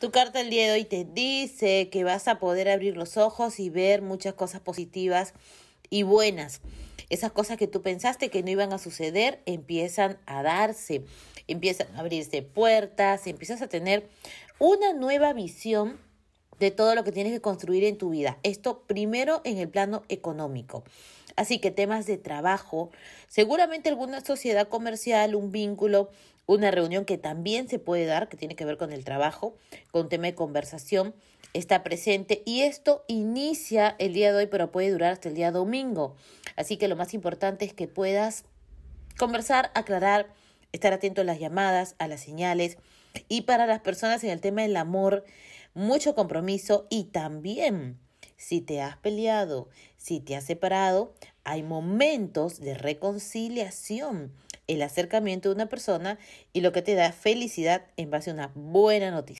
Tu carta el día de hoy te dice que vas a poder abrir los ojos y ver muchas cosas positivas y buenas. Esas cosas que tú pensaste que no iban a suceder empiezan a darse, empiezan a abrirse puertas, empiezas a tener una nueva visión de todo lo que tienes que construir en tu vida. Esto primero en el plano económico. Así que temas de trabajo, seguramente alguna sociedad comercial, un vínculo, una reunión que también se puede dar, que tiene que ver con el trabajo, con tema de conversación, está presente y esto inicia el día de hoy, pero puede durar hasta el día domingo. Así que lo más importante es que puedas conversar, aclarar, estar atento a las llamadas, a las señales y para las personas en el tema del amor, mucho compromiso y también si te has peleado, si te has separado, hay momentos de reconciliación el acercamiento de una persona y lo que te da felicidad en base a una buena noticia.